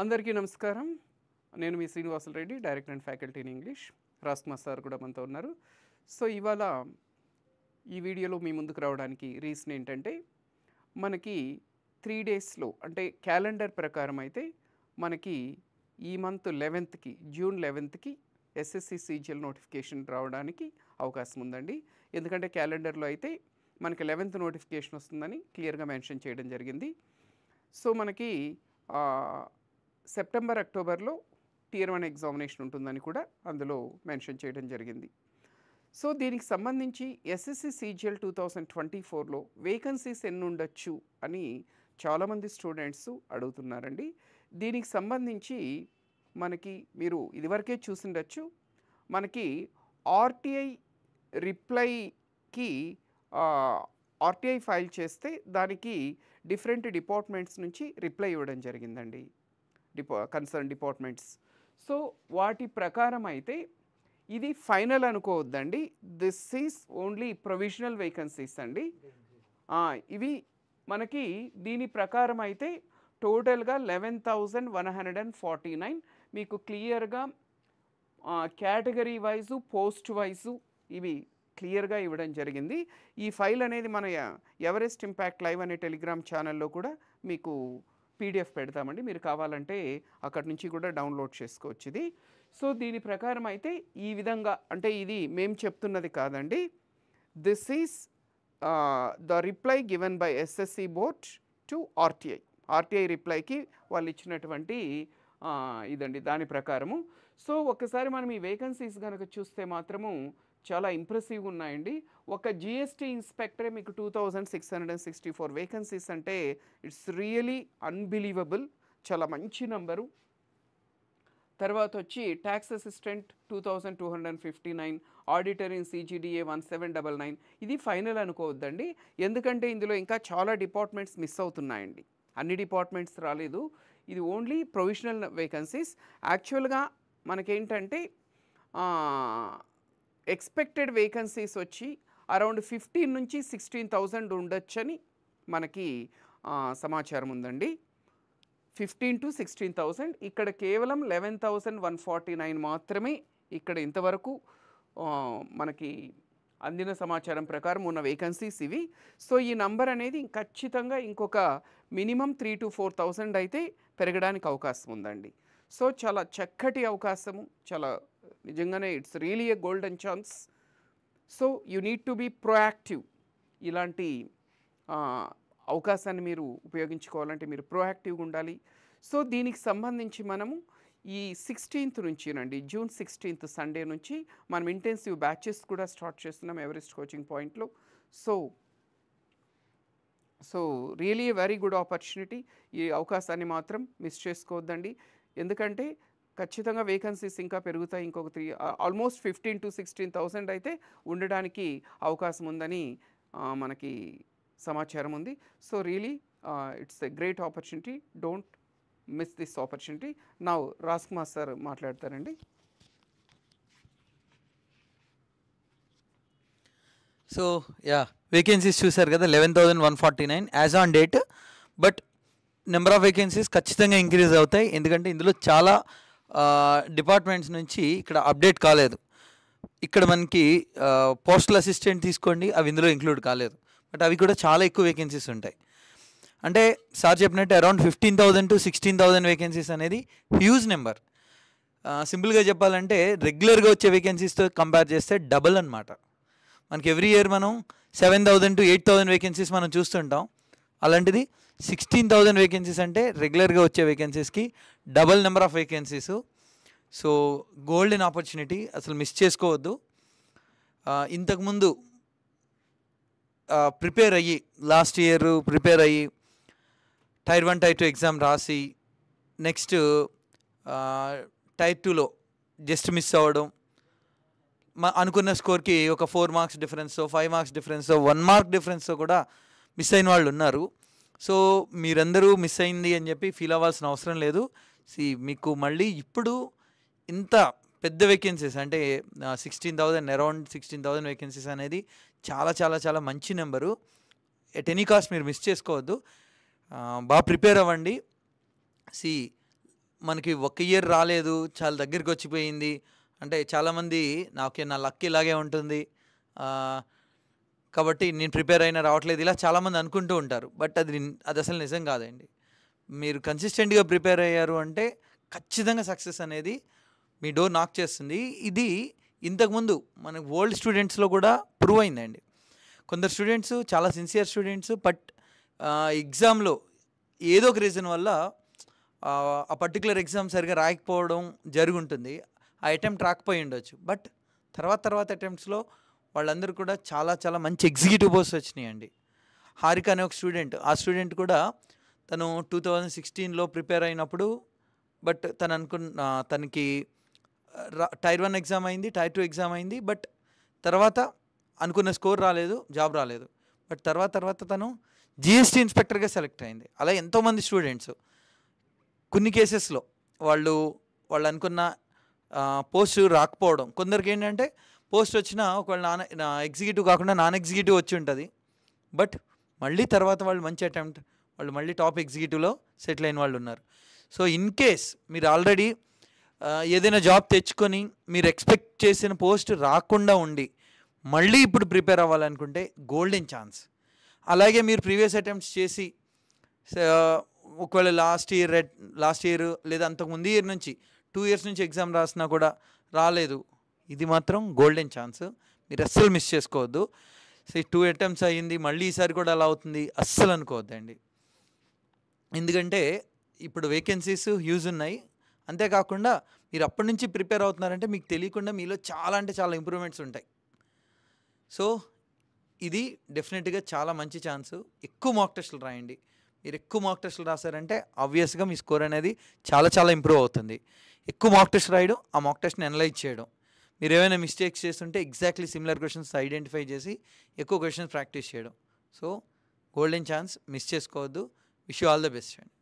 అందరికీ నమస్కారం నేను మీ Srinivasulu Reddy director and faculty in English Rajkumar sir కూడా మనతో ఉన్నారు సో ఇవాళ ఈ వీడియోలో మీ ముందుకు రావడానికి రీజన్ ఏంటంటే మనకి త్రీ డేస్లో అంటే క్యాలెండర్ ప్రకారం అయితే మనకి ఈ మంత్ లెవెన్త్కి జూన్ లెవెన్త్కి ఎస్ఎస్సి సీజిఎల్ నోటిఫికేషన్ రావడానికి అవకాశం ఉందండి ఎందుకంటే క్యాలెండర్లో అయితే మనకి లెవెన్త్ నోటిఫికేషన్ వస్తుందని క్లియర్గా మెన్షన్ చేయడం జరిగింది సో మనకి సెప్టెంబర్ అక్టోబర్లో టియర్ వన్ ఎగ్జామినేషన్ ఉంటుందని కూడా అందులో మెన్షన్ చేయడం జరిగింది సో దీనికి సంబంధించి SSC CGL two thousand twenty ఫోర్లో వేకన్సీస్ ఎన్ని ఉండొచ్చు అని చాలామంది స్టూడెంట్స్ అడుగుతున్నారండి దీనికి సంబంధించి మనకి మీరు ఇదివరకే చూసిండొచ్చు మనకి ఆర్టీఐ రిప్లైకి ఆర్టీఐ ఫైల్ చేస్తే దానికి డిఫరెంట్ డిపార్ట్మెంట్స్ నుంచి రిప్లై ఇవ్వడం జరిగిందండి డిపా కన్సర్న్ డిపార్ట్మెంట్స్ సో వాటి ప్రకారం అయితే ఇది ఫైనల్ అనుకోవద్దండి this is only provisional vacancies అండి ఇవి మనకి దీని ప్రకారం అయితే టోటల్గా eleven thousand one hundred and forty nine మీకు క్లియర్గా కేటగిరీ వైజు పోస్ట్ వైజు ఇవి క్లియర్గా ఇవ్వడం జరిగింది ఈ ఫైల్ అనేది మన ఎవరెస్ట్ ఇంపాక్ట్ లైవ్ అనే టెలిగ్రామ్ ఛానల్లో కూడా మీకు పీడిఎఫ్ పెడతామండి మీరు కావాలంటే అక్కడి నుంచి కూడా డౌన్లోడ్ చేసుకోవచ్చు ఇది సో దీని ప్రకారం అయితే ఈ విధంగా అంటే ఇది మేము చెప్తున్నది కాదండి this is the reply given by SSC board to RTI RTI రిప్లైకి వాళ్ళు ఇచ్చినటువంటి ఇదండి దాని ప్రకారము సో ఒకసారి మనం ఈ వేకెన్సీస్ కనుక చూస్తే మాత్రము చాలా ఇంప్రెసివ్గా ఉన్నాయండి ఒక జిఎస్టీ ఇన్స్పెక్టరే మీకు two thousand six hundred and sixty four vacancies అంటే ఇట్స్ రియలీ అన్బిలీవబుల్ చాలా మంచి నంబరు తర్వాత వచ్చి tax assistant two thousand two hundred and fifty nine auditor in CGDA one seven double nine ఇది ఫైనల్ అనుకోవద్దండి ఎందుకంటే ఇందులో ఇంకా చాలా డిపార్ట్మెంట్స్ మిస్ అవుతున్నాయండి అన్ని డిపార్ట్మెంట్స్ రాలేదు ఇది ఓన్లీ ప్రొవిజనల్ వేకెన్సీస్ యాక్చువల్గా మనకేంటంటే ఎక్స్పెక్టెడ్ వేకెన్సీస్ వచ్చి అరౌండ్ ఫిఫ్టీన్ నుంచి సిక్స్టీన్ థౌజండ్ ఉండొచ్చని మనకి సమాచారం ఉందండి ఫిఫ్టీన్ టు సిక్స్టీన్ థౌజండ్ ఇక్కడ కేవలం eleven thousand one forty nine మాత్రమే ఇక్కడ ఇంతవరకు మనకి అందిన సమాచారం ప్రకారం ఉన్న వేకెన్సీస్ ఇవి సో ఈ నంబర్ అనేది ఖచ్చితంగా ఇంకొక minimum three to four thousand అయితే పెరగడానికి అవకాశం ఉందండి సో చాలా చక్కటి అవకాశము చాలా నిజంగానే it's really a golden chance so you need to be proactive ఇలాంటి అవకాశాన్ని మీరు ఉపయోగించుకోవాలంటే మీరు ప్రోయాక్టివ్గా ఉండాలి సో దీనికి సంబంధించి మనము ఈ సిక్స్టీన్త్ నుంచినండి జూన్ సిక్స్టీన్త్ సండే నుంచి మనం ఇంటెన్సివ్ బ్యాచెస్ కూడా స్టార్ట్ చేస్తున్నాం ఎవరెస్ట్ కోచింగ్ పాయింట్లో so so really very good opportunity ఈ అవకాశాన్ని మాత్రం మిస్ చేసుకోవద్దండి ఎందుకంటే ఖచ్చితంగా వేకెన్సీస్ ఇంకా పెరుగుతాయి ఇంకొక three almost fifteen to sixteen thousand అయితే ఉండడానికి అవకాశం ఉందని మనకి సమాచారం ఉంది so really it's a great opportunity don't miss this opportunity నా రాజ్ కుమార్ సార్ మాట్లాడతారండి సో యా వేకెన్సీస్ చూశారు కదా eleven thousand one forty nine as on date but number of vacancies ఖచ్చితంగా ఇంక్రీజ్ అవుతాయి ఎందుకంటే ఇందులో చాలా డిపార్ట్మెంట్స్ నుంచి ఇక్కడ అప్డేట్ కాలేదు ఇక్కడ మనకి పోస్టల్ అసిస్టెంట్ తీసుకోండి అవి ఇందులో ఇంక్లూడ్ కాలేదు బట్ అవి కూడా చాలా ఎక్కువ వేకెన్సీస్ ఉంటాయి అంటే సార్ చెప్పినట్టు around fifteen thousand to sixteen thousand vacancies అనేది హ్యూజ్ నెంబర్ సింపుల్గా చెప్పాలంటే రెగ్యులర్గా వచ్చే వేకెన్సీస్తో కంపేర్ చేస్తే డబల్ అనమాట మనకి ఎవ్రీ ఇయర్ మనం seven thousand to eight thousand vacancies మనం చూస్తుంటాం అలాంటిది సిక్స్టీన్ థౌజండ్ వేకెన్సీస్ అంటే రెగ్యులర్గా వచ్చే వేకెన్సీస్కి double number of vacancies so golden opportunity అసలు మిస్ చేసుకోవద్దు ఇంతకుముందు ప్రిపేర్ అయ్యి లాస్ట్ ఇయర్ ప్రిపేర్ అయ్యి tier one tier two exam రాసి నెక్స్ట్ టైర్ టూలో జస్ట్ మిస్ అవ్వడం మా అనుకున్న స్కోర్కి ఒక four marks difference five marks difference one mark డిఫరెన్స్తో కూడా మిస్ అయిన వాళ్ళు ఉన్నారు సో మీరందరూ మిస్ అయింది అని చెప్పి ఫీల్ అవ్వాల్సిన అవసరం లేదు సి మీకు మళ్ళీ ఇప్పుడు ఇంత పెద్ద వేకెన్సీస్ అంటే sixteen thousand around sixteen thousand vacancies అనేది చాలా చాలా చాలా మంచి నెంబరు ఎట్ ఎనీ కాస్ట్ మీరు మిస్ చేసుకోవద్దు బాగా ప్రిపేర్ అవ్వండి సి మనకి ఒక ఇయర్ రాలేదు చాలా దగ్గరికి వచ్చిపోయింది అంటే చాలామంది నాకే నా లక్ ఇలాగే ఉంటుంది కాబట్టి నేను ప్రిపేర్ అయినా రావట్లేదు ఇలా చాలామంది అనుకుంటూ ఉంటారు బట్ అది అది అసలు నిజం కాదండి మీరు కన్సిస్టెంట్గా ప్రిపేర్ అయ్యారు అంటే ఖచ్చితంగా సక్సెస్ అనేది మీ డోర్ నాక్ చేస్తుంది ఇది ఇంతకుముందు మన ఓల్డ్ స్టూడెంట్స్లో కూడా ప్రూవ్ అయిందండి కొందరు స్టూడెంట్స్ చాలా సిన్సియర్ స్టూడెంట్స్ బట్ ఎగ్జామ్లో ఏదో ఒక రీజన్ వల్ల ఆ పర్టికులర్ ఎగ్జామ్ సరిగా రాయకపోవడం జరుగుంటుంది ఆ అటెంప్ట్ రాకపోయి ఉండొచ్చు బట్ తర్వాత తర్వాత అటెంప్ట్స్లో వాళ్ళందరూ కూడా చాలా చాలా మంచి ఎగ్జిక్యూటివ్ పోస్ట్ అండి హారిక అనే ఒక స్టూడెంట్ ఆ స్టూడెంట్ కూడా తను టూ థౌజండ్ సిక్స్టీన్లో ప్రిపేర్ అయినప్పుడు బట్ తను అనుకున్న తనకి టైర్ వన్ ఎగ్జామ్ అయింది టైర్ టూ ఎగ్జామ్ అయింది బట్ తర్వాత అనుకున్న స్కోర్ రాలేదు జాబ్ రాలేదు బట్ తర్వాత తర్వాత తను జిఎస్టీ ఇన్స్పెక్టర్గా సెలెక్ట్ అయింది అలా ఎంతోమంది స్టూడెంట్స్ కొన్ని కేసెస్లో వాళ్ళు వాళ్ళు అనుకున్న పోస్ట్ రాకపోవడం కొందరికి ఏంటంటే పోస్ట్ వచ్చినా ఒకవేళ నాన్ ఎగ్జిక్యూటివ్ కాకుండా నాన్ ఎగ్జిక్యూటివ్ వచ్చి ఉంటుంది బట్ మళ్ళీ తర్వాత వాళ్ళు మంచి అటెంప్ట్ వాళ్ళు మళ్ళీ టాప్ ఎగ్జిక్యూటివ్లో సెటిల్ అయిన వాళ్ళు ఉన్నారు సో ఇన్ కేస్ మీరు ఆల్రెడీ ఏదైనా జాబ్ తెచ్చుకొని మీరు ఎక్స్పెక్ట్ చేసిన పోస్ట్ రాకుండా ఉండి మళ్ళీ ఇప్పుడు ప్రిపేర్ అవ్వాలనుకుంటే గోల్డెన్ ఛాన్స్ అలాగే మీరు ప్రీవియస్ అటెంప్ట్స్ చేసి ఒకవేళ లాస్ట్ ఇయర్ లాస్ట్ ఇయర్ లేదా అంతకుముందు ఇయర్ నుంచి టూ ఇయర్స్ నుంచి ఎగ్జామ్ రాసినా కూడా రాలేదు ఇది మాత్రం గోల్డెన్ ఛాన్స్ మీరు అస్సలు మిస్ చేసుకోవద్దు సో టూ అటెంప్ట్స్ అయ్యింది మళ్ళీ ఈసారి కూడా అలా అవుతుంది అస్సలు అనుకోవద్దండి ఎందుకంటే ఇప్పుడు వేకెన్సీస్ హ్యూజ్ ఉన్నాయి అంతేకాకుండా మీరు అప్పటి నుంచి ప్రిపేర్ అవుతున్నారంటే మీకు తెలియకుండా మీలో చాలా అంటే చాలా ఇంప్రూవ్మెంట్స్ ఉంటాయి సో ఇది డెఫినెట్గా చాలా మంచి ఛాన్స్ ఎక్కువ మాక్ టెస్టులు రాయండి మీరు ఎక్కువ మాక్ టెస్టులు రాశారంటే ఆబ్వియస్గా మీ స్కోర్ అనేది చాలా చాలా ఇంప్రూవ్ అవుతుంది ఎక్కువ మాక్ టెస్ట్ రాయడం ఆ మాక్ టెస్ట్ని అనలైజ్ చేయడం మీరు ఏమైనా మిస్టేక్స్ చేస్తుంటే ఎగ్జాక్ట్లీ సిమిలర్ క్వశ్చన్స్ ఐడెంటిఫై చేసి ఎక్కువ క్వశ్చన్స్ ప్రాక్టీస్ చేయడం సో గోల్డెన్ ఛాన్స్ మిస్ చేసుకోవద్దు విష్ ఆల్ ద బెస్ట్ అండి